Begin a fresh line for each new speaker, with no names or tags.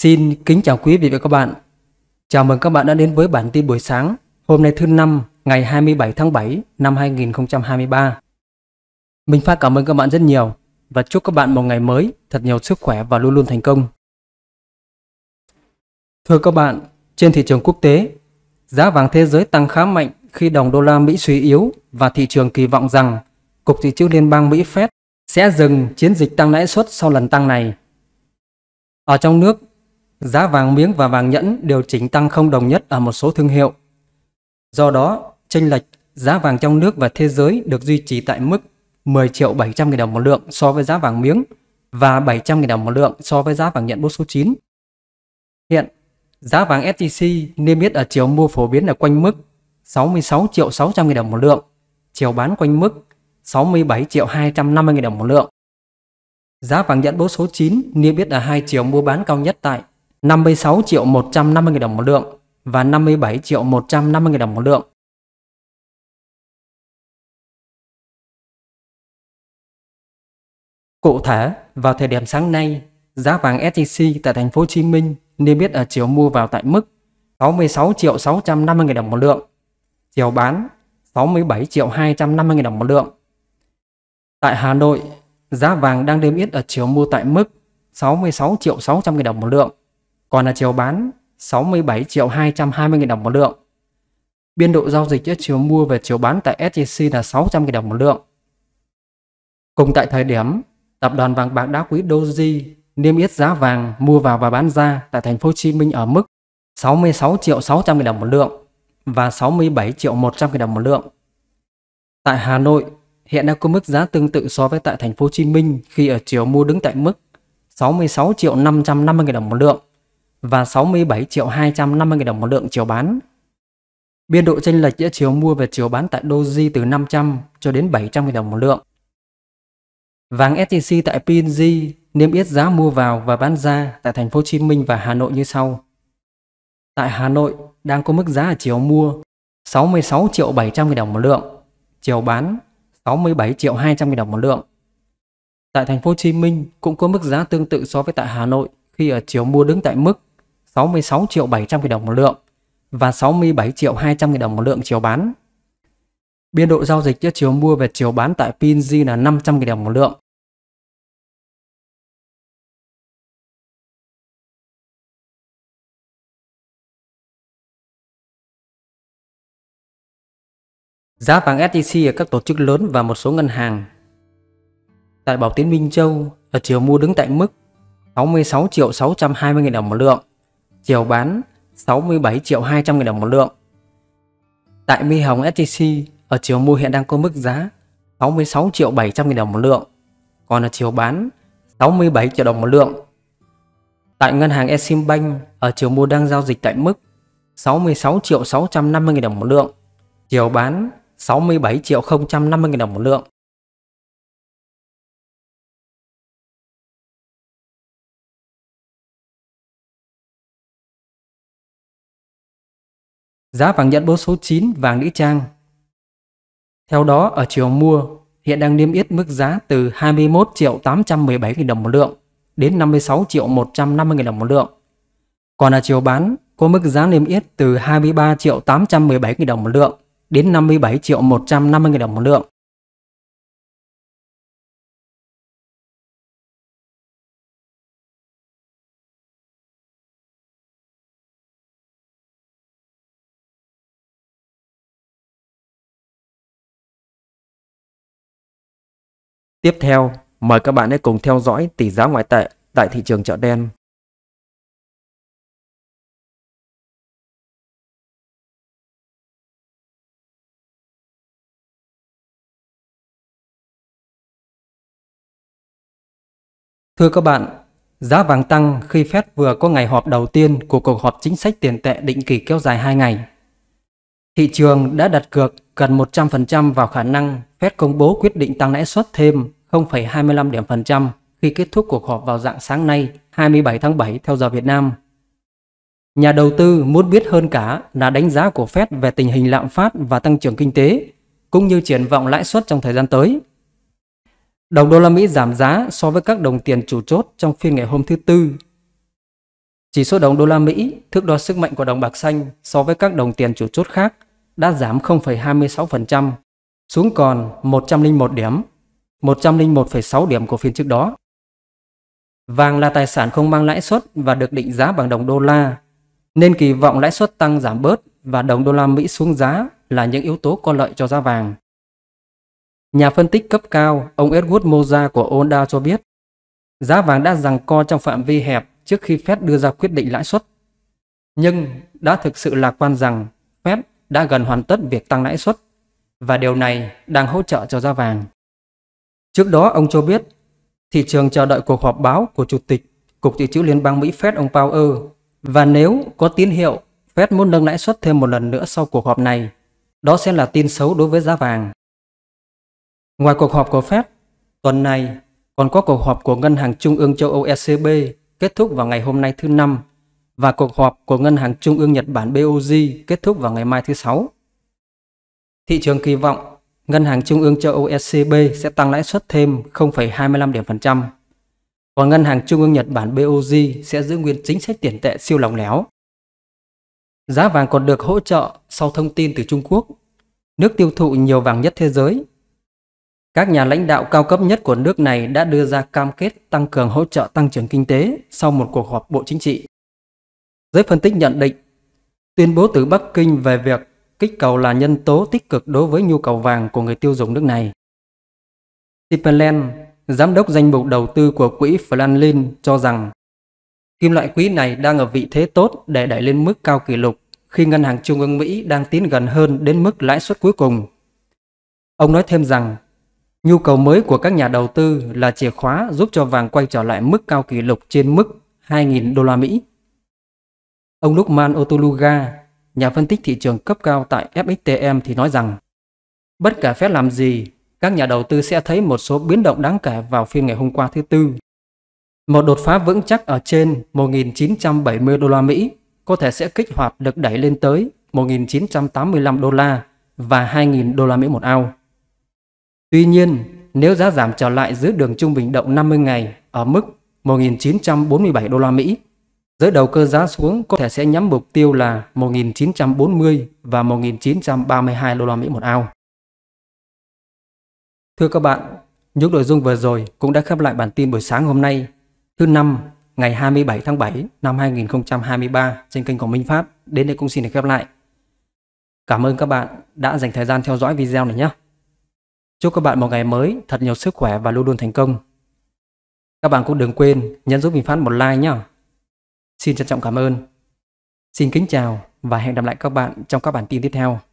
Xin kính chào quý vị và các bạn. Chào mừng các bạn đã đến với bản tin buổi sáng hôm nay thứ năm ngày 27 tháng 7 năm 2023. Mình Pha cảm ơn các bạn rất nhiều và chúc các bạn một ngày mới thật nhiều sức khỏe và luôn luôn thành công. Thưa các bạn, trên thị trường quốc tế, giá vàng thế giới tăng khá mạnh khi đồng đô la Mỹ suy yếu và thị trường kỳ vọng rằng Cục Dự trữ Liên bang Mỹ Fed sẽ dừng chiến dịch tăng lãi suất sau lần tăng này. Ở trong nước, Giá vàng miếng và vàng nhẫn điều chỉnh tăng không đồng nhất ở một số thương hiệu. Do đó, chênh lệch giá vàng trong nước và thế giới được duy trì tại mức 10 triệu 700 000 đồng một lượng so với giá vàng miếng và 700 000 đồng một lượng so với giá vàng nhẫn bốt số 9. Hiện, giá vàng SJC niêm yết ở chiều mua phổ biến ở quanh mức 66 triệu 600 000 đồng một lượng, chiều bán quanh mức 67 triệu 250 000 đồng một lượng. Giá vàng nhẫn bố số 9 niêm yết ở hai chiều mua bán cao nhất tại 56 triệu 150 000 đồng một lượng và 57 triệu 150 000 đồng một lượng. Cụ thể, vào thời điểm sáng nay, giá vàng SJC tại thành phố Hồ Chí Minh niêm yết ở chiều mua vào tại mức 66 triệu 650 000 đồng một lượng, chiều bán 67 triệu 250 000 đồng một lượng. Tại Hà Nội, giá vàng đang niêm yết ở chiều mua tại mức 66 triệu 600 000 đồng một lượng, còn là chiều bán 67 triệu 220 000 đồng một lượng. Biên độ giao dịch giữa chiều mua và chiều bán tại SJC là 600 000 đồng một lượng. Cùng tại thời điểm, tập đoàn vàng bạc đá quý Doji niêm yết giá vàng mua vào và bán ra tại thành phố Hồ Chí Minh ở mức 66 triệu 600 000 đồng một lượng và 67 triệu 100 000 đồng một lượng. Tại Hà Nội, hiện đang có mức giá tương tự so với tại thành phố Hồ Chí Minh khi ở chiều mua đứng tại mức 66 triệu 550 000 đồng một lượng và 67 triệu 250 000 đồng một lượng chiều bán. Biên độ chênh lệch giữa chiều mua và chiều bán tại Doji từ 500 cho đến 700 000 đồng một lượng. Vàng SJC tại PNG niêm yết giá mua vào và bán ra tại thành phố Hồ Chí Minh và Hà Nội như sau. Tại Hà Nội đang có mức giá ở chiều mua 66 triệu 700 000 đồng một lượng, chiều bán 67 triệu 200 000 đồng một lượng. Tại thành phố Hồ Chí Minh cũng có mức giá tương tự so với tại Hà Nội khi ở chiều mua đứng tại mức 66 triệu 700 000 đồng một lượng và 67 triệu 200 000 đồng một lượng chiều bán. Biên độ giao dịch giữa chiều mua và chiều bán tại PNG là 500 000 đồng một lượng. Giá vàng SJC ở các tổ chức lớn và một số ngân hàng. Tại Bảo Tiến Minh Châu, ở chiều mua đứng tại mức 66 triệu 620 000 đồng một lượng chiều bán 67 triệu 200 nghìn đồng một lượng. Tại Mi Hồng SJC ở chiều mua hiện đang có mức giá 66 triệu 700 nghìn đồng một lượng, còn ở chiều bán 67 triệu đồng một lượng. Tại ngân hàng Eximbank ở chiều mua đang giao dịch tại mức 66 triệu 650 nghìn đồng một lượng, chiều bán 67 triệu 050 nghìn đồng một lượng. Giá vàng nhẫn bố số 9 vàng nữ trang. Theo đó, ở chiều mua, hiện đang niêm yết mức giá từ 21 triệu 817 000 đồng một lượng đến 56 triệu 150 000 đồng một lượng. Còn ở chiều bán, có mức giá niêm yết từ 23 triệu 817 000 đồng một lượng đến 57 triệu 150 000 đồng một lượng. Tiếp theo, mời các bạn hãy cùng theo dõi tỷ giá ngoại tệ tại thị trường chợ đen. Thưa các bạn, giá vàng tăng khi Fed vừa có ngày họp đầu tiên của cuộc họp chính sách tiền tệ định kỳ kéo dài 2 ngày. Thị trường đã đặt cược gần 100% vào khả năng Fed công bố quyết định tăng lãi suất thêm 0,25 điểm phần trăm khi kết thúc cuộc họp vào dạng sáng nay 27 tháng 7 theo giờ Việt Nam. Nhà đầu tư muốn biết hơn cả là đánh giá của Fed về tình hình lạm phát và tăng trưởng kinh tế, cũng như triển vọng lãi suất trong thời gian tới. Đồng đô la Mỹ giảm giá so với các đồng tiền chủ chốt trong phiên ngày hôm thứ Tư. Chỉ số đồng đô la Mỹ thước đo sức mạnh của đồng bạc xanh so với các đồng tiền chủ chốt khác – đã giảm 0,26% xuống còn 101 điểm, 101,6 điểm của phiên trước đó. Vàng là tài sản không mang lãi suất và được định giá bằng đồng đô la, nên kỳ vọng lãi suất tăng giảm bớt và đồng đô la Mỹ xuống giá là những yếu tố có lợi cho giá vàng. Nhà phân tích cấp cao, ông Edward Moza của Onda cho biết, giá vàng đã giằng co trong phạm vi hẹp trước khi Fed đưa ra quyết định lãi suất. Nhưng đã thực sự lạc quan rằng Fed đã gần hoàn tất việc tăng lãi suất và điều này đang hỗ trợ cho giá vàng. Trước đó ông cho biết thị trường chờ đợi cuộc họp báo của Chủ tịch Cục Dự trữ Liên bang Mỹ Fed ông Powell và nếu có tín hiệu Fed muốn nâng lãi suất thêm một lần nữa sau cuộc họp này, đó sẽ là tin xấu đối với giá vàng. Ngoài cuộc họp của Fed, tuần này còn có cuộc họp của Ngân hàng Trung ương châu Âu ECB kết thúc vào ngày hôm nay thứ Năm và cuộc họp của Ngân hàng Trung ương Nhật Bản BOJ kết thúc vào ngày mai thứ Sáu. Thị trường kỳ vọng Ngân hàng Trung ương châu Âu ECB sẽ tăng lãi suất thêm 0,25 điểm phần trăm, còn Ngân hàng Trung ương Nhật Bản BOJ sẽ giữ nguyên chính sách tiền tệ siêu lỏng lẻo. Giá vàng còn được hỗ trợ sau thông tin từ Trung Quốc, nước tiêu thụ nhiều vàng nhất thế giới. Các nhà lãnh đạo cao cấp nhất của nước này đã đưa ra cam kết tăng cường hỗ trợ tăng trưởng kinh tế sau một cuộc họp Bộ Chính trị. Giới phân tích nhận định, tuyên bố từ Bắc Kinh về việc kích cầu là nhân tố tích cực đối với nhu cầu vàng của người tiêu dùng nước này. Stephen giám đốc danh mục đầu tư của quỹ Franklin cho rằng kim loại quý này đang ở vị thế tốt để đẩy lên mức cao kỷ lục khi Ngân hàng Trung ương Mỹ đang tiến gần hơn đến mức lãi suất cuối cùng. Ông nói thêm rằng, nhu cầu mới của các nhà đầu tư là chìa khóa giúp cho vàng quay trở lại mức cao kỷ lục trên mức 2.000 đô la Mỹ Ông Lukman Otoluga, nhà phân tích thị trường cấp cao tại FXTM thì nói rằng Bất cả phép làm gì, các nhà đầu tư sẽ thấy một số biến động đáng kể vào phiên ngày hôm qua thứ Tư. Một đột phá vững chắc ở trên 1.970 đô la Mỹ có thể sẽ kích hoạt được đẩy lên tới 1.985 đô la và 2.000 đô la Mỹ một ao. Tuy nhiên, nếu giá giảm trở lại dưới đường trung bình động 50 ngày ở mức 1.947 đô la Mỹ Giới đầu cơ giá xuống có thể sẽ nhắm mục tiêu là 1.940 và 1.932 đô la Mỹ một ao. Thưa các bạn, những nội dung vừa rồi cũng đã khép lại bản tin buổi sáng hôm nay, thứ năm ngày 27 tháng 7 năm 2023 trên kênh của Minh Pháp. Đến đây cũng xin được khép lại. Cảm ơn các bạn đã dành thời gian theo dõi video này nhé. Chúc các bạn một ngày mới thật nhiều sức khỏe và luôn luôn thành công. Các bạn cũng đừng quên nhấn giúp minh phát một like nhé. Xin trân trọng cảm ơn. Xin kính chào và hẹn gặp lại các bạn trong các bản tin tiếp theo.